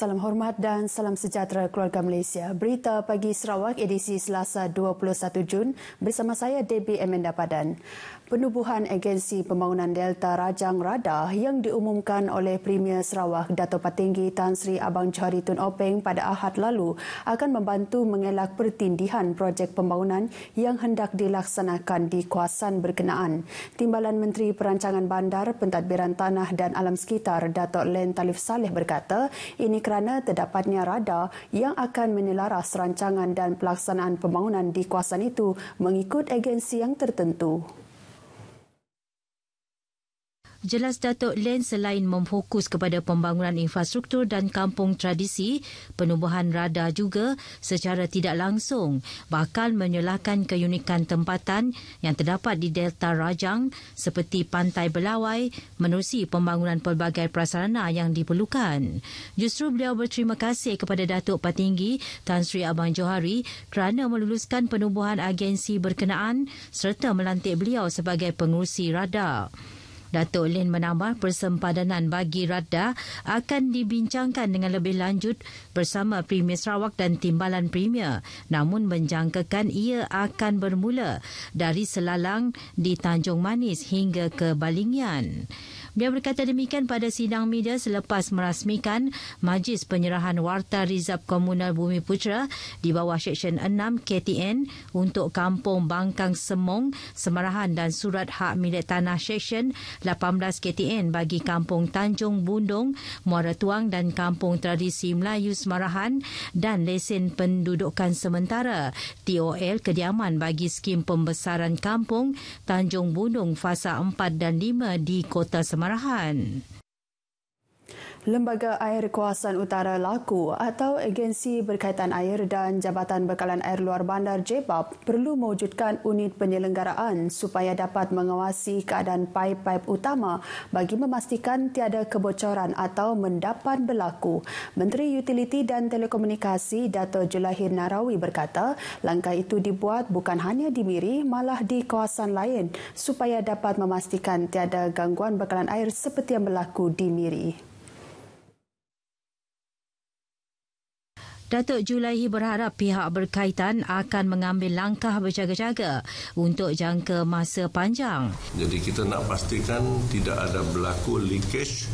Salam hormat dan salam sejahtera keluarga Malaysia. Berita pagi Sarawak edisi Selasa 21 Jun bersama saya Debbie Amanda Padan. Penubuhan agensi pembangunan Delta Rajang Rada yang diumumkan oleh Premier Sarawak Dato Patinggi Tan Sri Abang Johari Tun Openg pada Ahad lalu akan membantu mengelak pertindihan projek pembangunan yang hendak dilaksanakan di kawasan berkenaan. Timbalan Menteri Perancangan Bandar, Pentadbiran Tanah dan Alam Sekitar Dato Len Talif Saleh berkata, ini kerana terdapatnya radar yang akan menyelaras rancangan dan pelaksanaan pembangunan di kawasan itu mengikut agensi yang tertentu. Jelas Datuk Len selain memfokus kepada pembangunan infrastruktur dan kampung tradisi, penubuhan Rada juga secara tidak langsung bakal menyelahkan keunikan tempatan yang terdapat di Delta Rajang seperti Pantai Belawai menerusi pembangunan pelbagai prasarana yang diperlukan. Justru beliau berterima kasih kepada Datuk Patinggi Tan Sri Abang Johari kerana meluluskan penubuhan agensi berkenaan serta melantik beliau sebagai pengurusi Rada. Datuk Lin menambah persempadanan bagi Radda akan dibincangkan dengan lebih lanjut bersama Premier Sarawak dan Timbalan Premier namun menjangkakan ia akan bermula dari Selalang di Tanjung Manis hingga ke Balingian. Beliau berkata demikian pada sidang media selepas merasmikan Majlis Penyerahan Warta Rizab Komunal Bumi Putera di bawah Seksyen 6 KTN untuk Kampung Bangkang Semong, Semarahan dan Surat Hak Milik Tanah Seksyen 18 KTN bagi Kampung Tanjung Bundung, Muara Tuang dan Kampung Tradisi Melayu Semarahan dan Lesen Pendudukan Sementara TOL Kediaman bagi Skim Pembesaran Kampung Tanjung Bundung Fasa 4 dan 5 di Kota Semarahan kemarahan. Lembaga Air Kawasan Utara Laku atau Agensi Berkaitan Air dan Jabatan Bekalan Air Luar Bandar JBAP perlu mewujudkan unit penyelenggaraan supaya dapat mengawasi keadaan pipe pipe utama bagi memastikan tiada kebocoran atau mendapan berlaku. Menteri Utiliti dan Telekomunikasi Dato Julahir Narawi berkata, langkah itu dibuat bukan hanya di Miri malah di kawasan lain supaya dapat memastikan tiada gangguan bekalan air seperti yang berlaku di Miri. Datuk Julaihi berharap pihak berkaitan akan mengambil langkah berjaga-jaga untuk jangka masa panjang. Jadi kita nak pastikan tidak ada berlaku leakage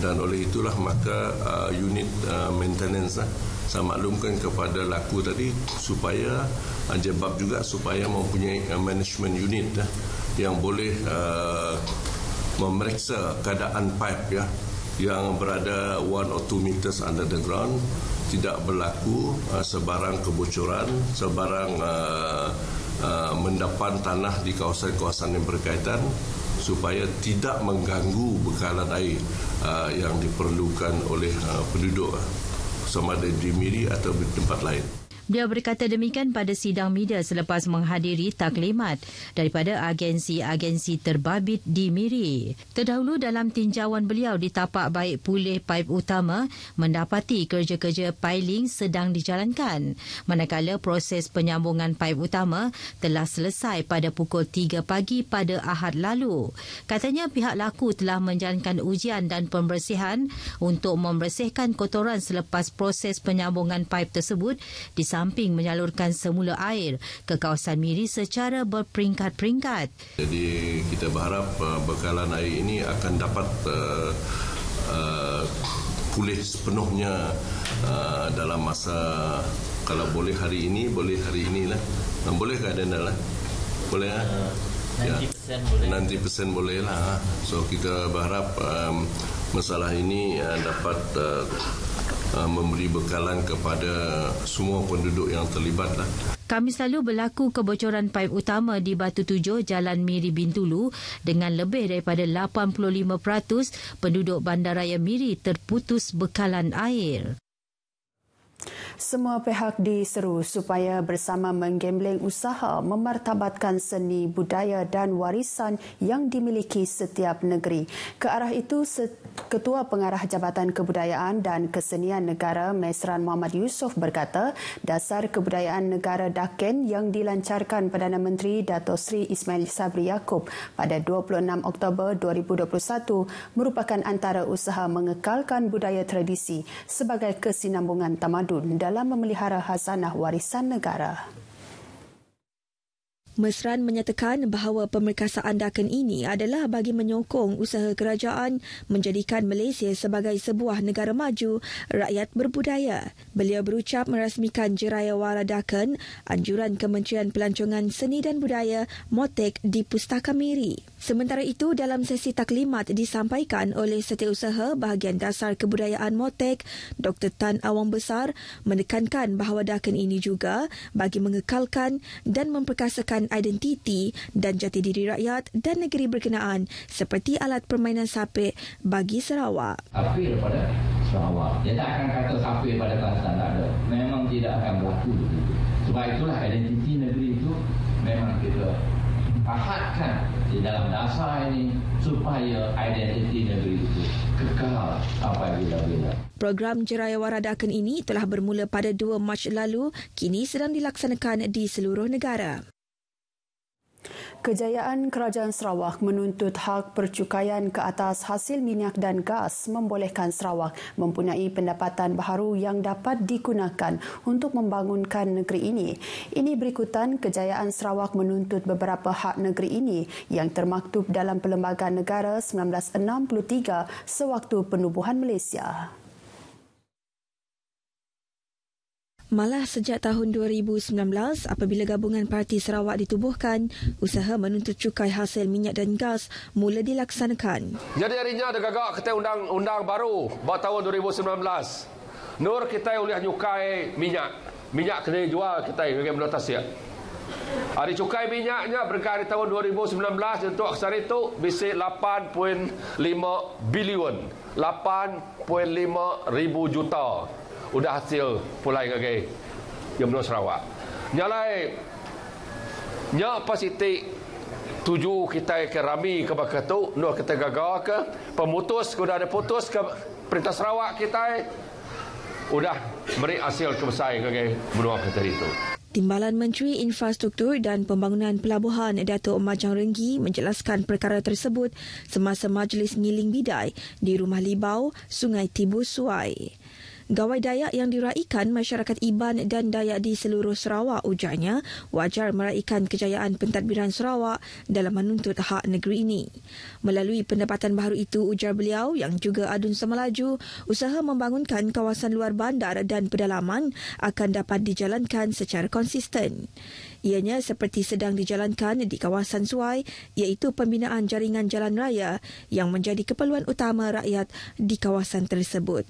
dan oleh itulah maka uh, unit uh, maintenance uh, ah, saya maklumkan kepada laku tadi supaya uh, jebab juga supaya mempunyai uh, management unit uh, yang boleh uh, memeriksa keadaan pipe ya yang berada 1 or 2 meters under the ground tidak berlaku uh, sebarang kebocoran, sebarang uh, uh, mendapat tanah di kawasan-kawasan yang berkaitan supaya tidak mengganggu bekalan air uh, yang diperlukan oleh uh, penduduk uh, sama ada di Miri atau di tempat lain. Beliau berkata demikian pada sidang media selepas menghadiri taklimat daripada agensi-agensi terbabit di Miri. Terdahulu dalam tinjauan beliau di tapak baik pulih paip utama mendapati kerja-kerja piling sedang dijalankan. Manakala proses penyambungan paip utama telah selesai pada pukul 3 pagi pada Ahad lalu. Katanya pihak laku telah menjalankan ujian dan pembersihan untuk membersihkan kotoran selepas proses penyambungan paip tersebut disambungkan samping menyalurkan semula air ke kawasan Miri secara berperingkat-peringkat. Jadi kita berharap uh, bekalan air ini akan dapat uh, uh, pulih sepenuhnya uh, dalam masa kalau boleh hari ini, boleh hari inilah. Dan boleh ke Adana eh? eh? uh, ya. lah? Boleh lah? Uh, 90% ya. boleh. 90% boleh lah. So kita berharap um, masalah ini uh, dapat uh, memberi bekalan kepada semua penduduk yang terlibat. Kami selalu berlaku kebocoran paip utama di Batu Tujuh Jalan Miri Bintulu dengan lebih daripada 85% penduduk bandaraya Miri terputus bekalan air. Semua pihak diseru supaya bersama menggembleng usaha memartabatkan seni, budaya dan warisan yang dimiliki setiap negeri. Ke arah itu, Ketua Pengarah Jabatan Kebudayaan dan Kesenian Negara Mesran Muhammad Yusof berkata, dasar kebudayaan negara Daken yang dilancarkan Perdana Menteri Dato Sri Ismail Sabri Yaakob pada 26 Oktober 2021 merupakan antara usaha mengekalkan budaya tradisi sebagai kesinambungan tamadun dalam memelihara hasanah warisan negara. Mesran menyatakan bahawa pemeriksaan Dakan ini adalah bagi menyokong usaha kerajaan menjadikan Malaysia sebagai sebuah negara maju, rakyat berbudaya. Beliau berucap merasmikan Jeraya Wala Dakan, anjuran Kementerian Pelancongan Seni dan Budaya Motek di Pustaka Miri. Sementara itu, dalam sesi taklimat disampaikan oleh Setiausaha Bahagian Dasar Kebudayaan Motek, Dr. Tan Awang Besar menekankan bahawa Dakan ini juga bagi mengekalkan dan memperkasakan dan identiti dan jati diri rakyat dan negeri berkenaan seperti alat permainan sapit bagi Sarawak. Sapit daripada Sarawak. Dia tak akan kata sapit daripada tanah Tak ada. Memang tidak akan berlaku. Sebab itulah identiti negeri itu memang kita pahatkan di dalam dasar ini supaya identiti negeri itu kekal sampai bila-bila. Program Jeraya Waradakan ini telah bermula pada 2 Mac lalu, kini sedang dilaksanakan di seluruh negara. Kejayaan Kerajaan Sarawak menuntut hak percukaian ke atas hasil minyak dan gas membolehkan Sarawak mempunyai pendapatan baharu yang dapat digunakan untuk membangunkan negeri ini. Ini berikutan Kejayaan Sarawak menuntut beberapa hak negeri ini yang termaktub dalam Perlembagaan Negara 1963 sewaktu penubuhan Malaysia. Malah sejak tahun 2019 apabila gabungan parti Sarawak ditubuhkan, usaha menuntut cukai hasil minyak dan gas mula dilaksanakan. Jadi harinya ada gagak kita undang-undang baru buat tahun 2019. Nur kita boleh nyukai minyak. Minyak kena jual kita bagi melatas ya. Hari cukai minyaknya berkat tahun 2019 untuk kesan itu bisik 8.5 bilion. 8.5 ribu juta udah hasil pulai ke gay yang benua Sarawak nyalai nya pas iti tuju kita ke rami ke bakatu no kita gagal ke pemutus sudah ada putus ke perintah Sarawak kita eh? udah beri hasil kebesai ke gay benua kita itu Timbalan Menteri Infrastruktur dan Pembangunan Pelabuhan Datuk Majang Renggi menjelaskan perkara tersebut semasa majlis ngiling bidai di Rumah Libau, Sungai Tibu Suai. Gawai Dayak yang diraihkan masyarakat Iban dan Dayak di seluruh Sarawak ujarnya wajar meraihkan kejayaan pentadbiran Sarawak dalam menuntut hak negeri ini. Melalui pendapatan baru itu ujar beliau yang juga adun semelaju usaha membangunkan kawasan luar bandar dan pedalaman akan dapat dijalankan secara konsisten. Ianya seperti sedang dijalankan di kawasan suai iaitu pembinaan jaringan jalan raya yang menjadi keperluan utama rakyat di kawasan tersebut.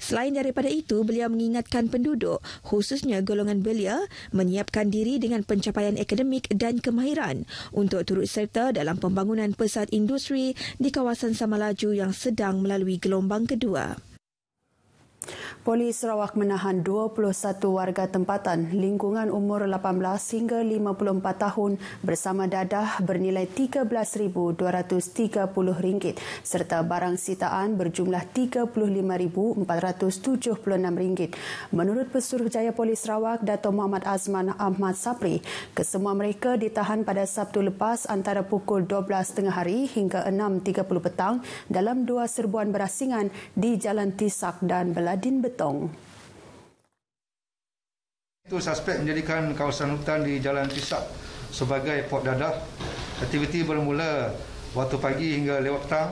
Selain daripada itu, beliau mengingatkan penduduk, khususnya golongan belia, menyiapkan diri dengan pencapaian akademik dan kemahiran untuk turut serta dalam pembangunan pesat industri di kawasan Samalaju yang sedang melalui gelombang kedua. Polis Sarawak menahan 21 warga tempatan lingkungan umur 18 hingga 54 tahun bersama dadah bernilai RM13,230 serta barang sitaan berjumlah RM35,476. Menurut Pesuruhjaya Polis Sarawak, Dato' Muhammad Azman Ahmad Sapri, kesemua mereka ditahan pada Sabtu lepas antara pukul 12.30 hingga 6.30 petang dalam dua serbuan berasingan di Jalan Tisak dan Belanda. Adin Betong. Itu suspek menjadikan kawasan hutan di Jalan Pisak sebagai port dadah. Aktiviti bermula waktu pagi hingga lewat petang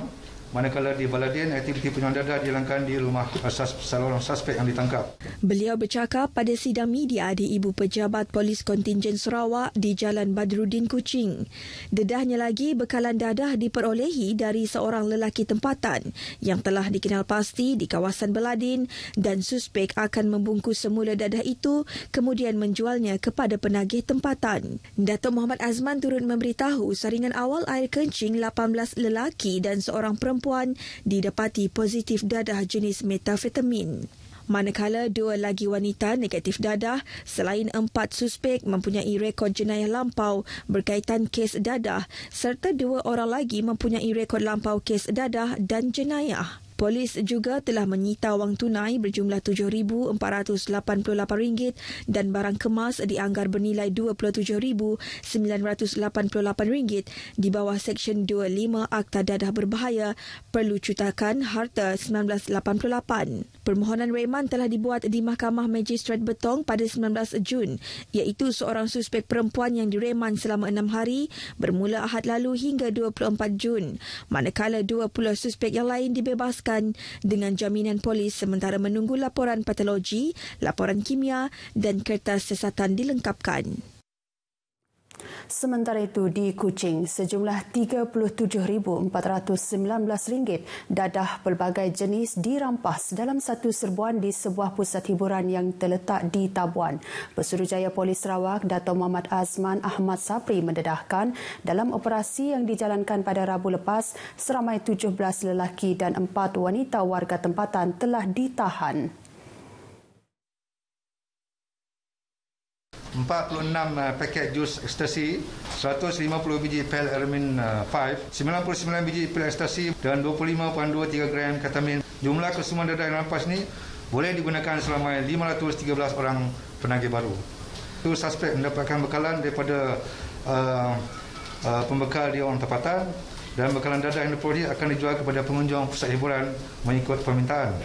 manakala di Baladin aktiviti penyandaran dijalankan di rumah asas salah suspek yang ditangkap. Beliau bercakap pada sidang media di ibu pejabat polis kontingen Sarawak di Jalan Badrudin Kuching. Dedahnya lagi bekalan dadah diperolehi dari seorang lelaki tempatan yang telah dikenal pasti di kawasan Baladin dan suspek akan membungkus semula dadah itu kemudian menjualnya kepada penagih tempatan. Datuk Muhammad Azman turut memberitahu saringan awal air kencing 18 lelaki dan seorang perempuan perempuan didapati positif dadah jenis metafetamin. Manakala dua lagi wanita negatif dadah selain empat suspek mempunyai rekod jenayah lampau berkaitan kes dadah serta dua orang lagi mempunyai rekod lampau kes dadah dan jenayah. Polis juga telah menyita wang tunai berjumlah RM7,488 dan barang kemas dianggar bernilai RM27,988 di bawah Seksyen 25 Akta Dadah Berbahaya Perlu Cutakan Harta 1988. Permohonan Rayman telah dibuat di Mahkamah Magistrat Betong pada 19 Jun, iaitu seorang suspek perempuan yang direman selama enam hari bermula Ahad lalu hingga 24 Jun, manakala 20 suspek yang lain dibebaskan dengan jaminan polis sementara menunggu laporan patologi, laporan kimia dan kertas sesatan dilengkapkan. Sementara itu di Kuching, sejumlah RM37,419 dadah pelbagai jenis dirampas dalam satu serbuan di sebuah pusat hiburan yang terletak di Tabuan. Pesuruhjaya Polis Sarawak, Dato' Muhammad Azman Ahmad Sapri mendedahkan dalam operasi yang dijalankan pada Rabu lepas, seramai 17 lelaki dan 4 wanita warga tempatan telah ditahan. 46 eh, paket jus ekstasi, 150 biji pil Ermin 5, 99 biji pil ekstasi dan 25.23 gram ketamin. Jumlah kesemua dadah yang rampas ni boleh digunakan selama 513 orang penagih baru. Itu suspek mendapatkan bekalan daripada uh, uh, pembekal di orang tempatan dan bekalan dadah yang diperoleh akan dijual kepada pengunjung pusat hiburan mengikut permintaan.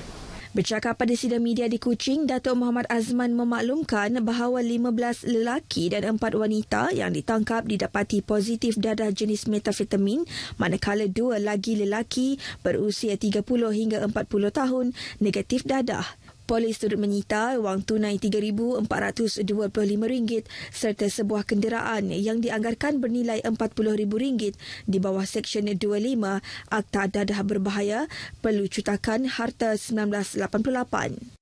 Bercakap pada sidang media di Kuching, Datuk Muhammad Azman memaklumkan bahawa 15 lelaki dan 4 wanita yang ditangkap didapati positif dadah jenis metafetamin, manakala dua lagi lelaki berusia 30 hingga 40 tahun negatif dadah. Polis turut menyita wang tunai RM3,425 serta sebuah kenderaan yang dianggarkan bernilai RM40,000 di bawah Seksyen 25 Akta Dadah Berbahaya Perlu Cutakan Harta 1988.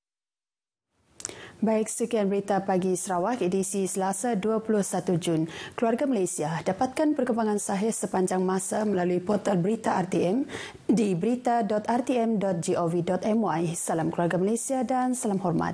Baik, sekian berita pagi Sarawak edisi Selasa 21 Jun. Keluarga Malaysia dapatkan perkembangan sahih sepanjang masa melalui portal berita RTM di berita.rtm.gov.my. Salam keluarga Malaysia dan salam hormat.